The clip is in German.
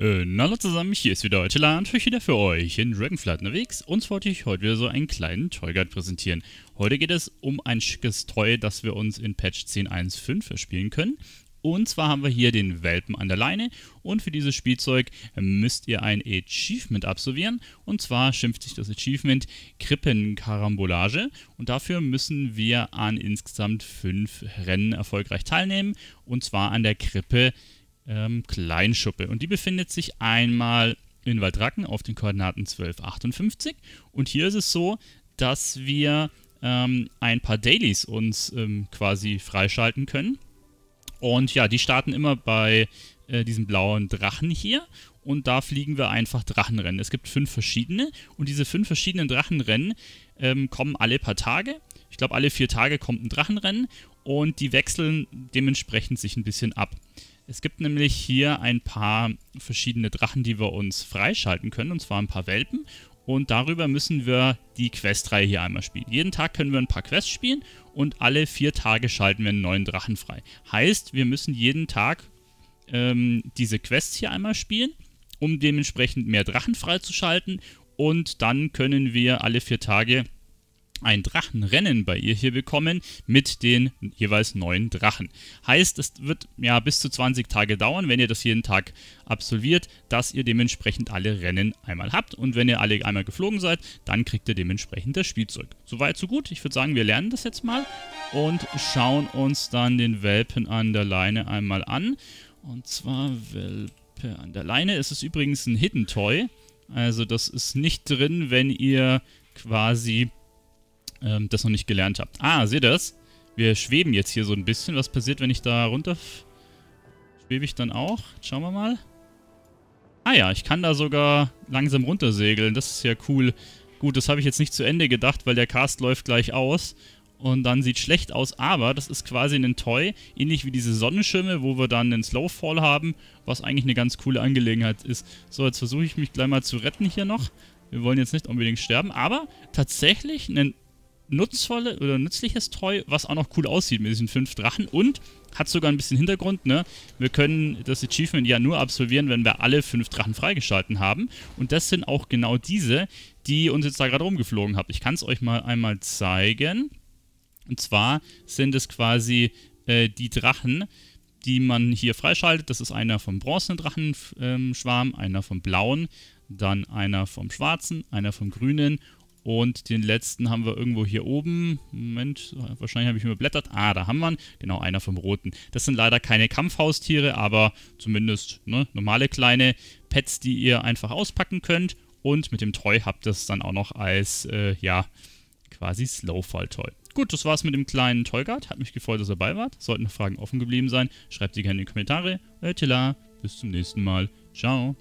Äh, hallo zusammen, hier ist wieder heute Land, ich wieder für euch in Dragonflight unterwegs. Uns wollte ich heute wieder so einen kleinen Toyguide präsentieren. Heute geht es um ein schickes Toy, das wir uns in Patch 10.1.5 verspielen können. Und zwar haben wir hier den Welpen an der Leine und für dieses Spielzeug müsst ihr ein Achievement absolvieren. Und zwar schimpft sich das Achievement Krippenkarambolage und dafür müssen wir an insgesamt fünf Rennen erfolgreich teilnehmen und zwar an der Krippe ähm, Kleinschuppe. Und die befindet sich einmal in Waldracken auf den Koordinaten 12, 58. Und hier ist es so, dass wir ähm, ein paar Dailies uns ähm, quasi freischalten können. Und ja, die starten immer bei äh, diesem blauen Drachen hier. Und da fliegen wir einfach Drachenrennen. Es gibt fünf verschiedene. Und diese fünf verschiedenen Drachenrennen ähm, kommen alle paar Tage. Ich glaube, alle vier Tage kommt ein Drachenrennen. Und die wechseln dementsprechend sich ein bisschen ab. Es gibt nämlich hier ein paar verschiedene Drachen, die wir uns freischalten können, und zwar ein paar Welpen. Und darüber müssen wir die Questreihe hier einmal spielen. Jeden Tag können wir ein paar Quests spielen und alle vier Tage schalten wir einen neuen Drachen frei. Heißt, wir müssen jeden Tag ähm, diese Quests hier einmal spielen, um dementsprechend mehr Drachen freizuschalten. Und dann können wir alle vier Tage ein Drachenrennen bei ihr hier bekommen mit den jeweils neuen Drachen. Heißt, es wird ja bis zu 20 Tage dauern, wenn ihr das jeden Tag absolviert, dass ihr dementsprechend alle Rennen einmal habt und wenn ihr alle einmal geflogen seid, dann kriegt ihr dementsprechend das Spielzeug. Soweit, so gut. Ich würde sagen, wir lernen das jetzt mal und schauen uns dann den Welpen an der Leine einmal an. Und zwar Welpe an der Leine. Es ist übrigens ein Hidden Toy. Also das ist nicht drin, wenn ihr quasi ähm, das noch nicht gelernt habt. Ah, seht ihr das? Wir schweben jetzt hier so ein bisschen. Was passiert, wenn ich da runter... Schwebe ich dann auch? Schauen wir mal. Ah ja, ich kann da sogar langsam runtersegeln. Das ist ja cool. Gut, das habe ich jetzt nicht zu Ende gedacht, weil der Cast läuft gleich aus. Und dann sieht schlecht aus, aber das ist quasi ein Toy, ähnlich wie diese Sonnenschirme, wo wir dann einen Slowfall haben, was eigentlich eine ganz coole Angelegenheit ist. So, jetzt versuche ich mich gleich mal zu retten hier noch. Wir wollen jetzt nicht unbedingt sterben, aber tatsächlich ein nutzvolle oder nützliches Toy, was auch noch cool aussieht mit diesen fünf Drachen und hat sogar ein bisschen Hintergrund, ne? Wir können das Achievement ja nur absolvieren, wenn wir alle fünf Drachen freigeschalten haben. Und das sind auch genau diese, die uns jetzt da gerade rumgeflogen haben. Ich kann es euch mal einmal zeigen. Und zwar sind es quasi äh, die Drachen, die man hier freischaltet. Das ist einer vom bronzenen Drachenschwarm, ähm, einer vom blauen, dann einer vom schwarzen, einer vom grünen und den letzten haben wir irgendwo hier oben. Moment, wahrscheinlich habe ich überblättert. Ah, da haben wir ihn. Genau, einer vom Roten. Das sind leider keine Kampfhaustiere, aber zumindest ne, normale kleine Pets, die ihr einfach auspacken könnt. Und mit dem Toy habt ihr es dann auch noch als, äh, ja, quasi Slowfall-Toy. Gut, das war's mit dem kleinen Toyguard. Hat mich gefreut, dass ihr dabei wart. Sollten noch Fragen offen geblieben sein, schreibt sie gerne in die Kommentare. Äh, tila, bis zum nächsten Mal. Ciao.